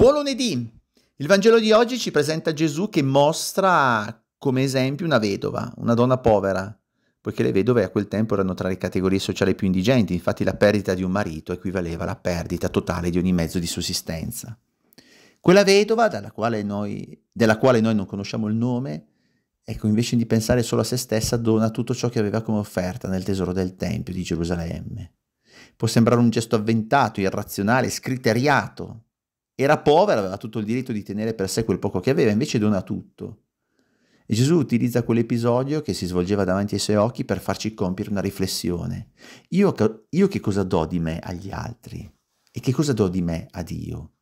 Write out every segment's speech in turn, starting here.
Buon lunedì! Il Vangelo di oggi ci presenta Gesù che mostra come esempio una vedova, una donna povera, poiché le vedove a quel tempo erano tra le categorie sociali più indigenti, infatti la perdita di un marito equivaleva alla perdita totale di ogni mezzo di sussistenza. Quella vedova, quale noi, della quale noi non conosciamo il nome, ecco, invece di pensare solo a se stessa, dona tutto ciò che aveva come offerta nel tesoro del Tempio di Gerusalemme. Può sembrare un gesto avventato, irrazionale, scriteriato, era povera, aveva tutto il diritto di tenere per sé quel poco che aveva, invece dona tutto. E Gesù utilizza quell'episodio che si svolgeva davanti ai suoi occhi per farci compiere una riflessione. Io, io che cosa do di me agli altri? E che cosa do di me a Dio?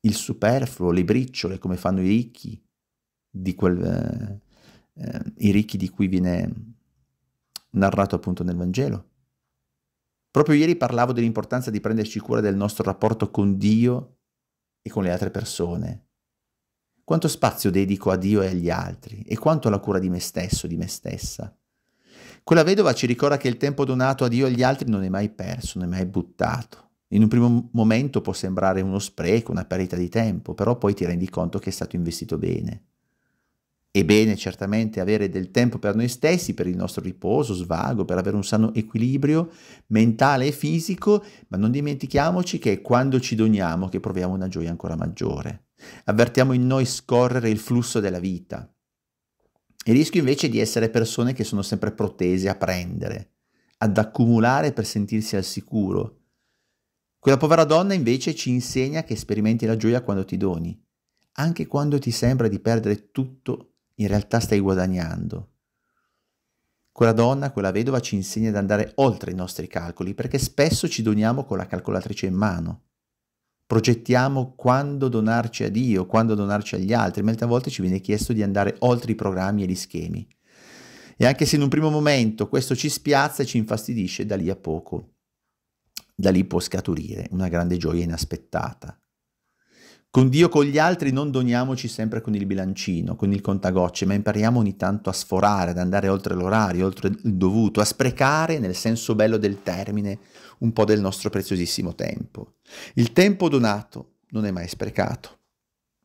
Il superfluo, le briciole, come fanno i ricchi, di quel, eh, eh, i ricchi di cui viene narrato appunto nel Vangelo. Proprio ieri parlavo dell'importanza di prenderci cura del nostro rapporto con Dio e con le altre persone? Quanto spazio dedico a Dio e agli altri e quanto alla cura di me stesso, di me stessa? Quella vedova ci ricorda che il tempo donato a Dio e agli altri non è mai perso, non è mai buttato. In un primo momento può sembrare uno spreco, una perdita di tempo, però poi ti rendi conto che è stato investito bene. È bene certamente avere del tempo per noi stessi, per il nostro riposo, svago, per avere un sano equilibrio mentale e fisico, ma non dimentichiamoci che è quando ci doniamo che proviamo una gioia ancora maggiore. Avvertiamo in noi scorrere il flusso della vita. E rischio invece di essere persone che sono sempre protese a prendere, ad accumulare per sentirsi al sicuro. Quella povera donna invece ci insegna che sperimenti la gioia quando ti doni, anche quando ti sembra di perdere tutto in realtà stai guadagnando. Quella donna, quella vedova ci insegna ad andare oltre i nostri calcoli perché spesso ci doniamo con la calcolatrice in mano. Progettiamo quando donarci a Dio, quando donarci agli altri, mentre a volte ci viene chiesto di andare oltre i programmi e gli schemi. E anche se in un primo momento questo ci spiazza e ci infastidisce, da lì a poco, da lì può scaturire una grande gioia inaspettata. Con Dio, con gli altri, non doniamoci sempre con il bilancino, con il contagocce, ma impariamo ogni tanto a sforare, ad andare oltre l'orario, oltre il dovuto, a sprecare, nel senso bello del termine, un po' del nostro preziosissimo tempo. Il tempo donato non è mai sprecato.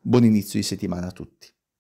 Buon inizio di settimana a tutti.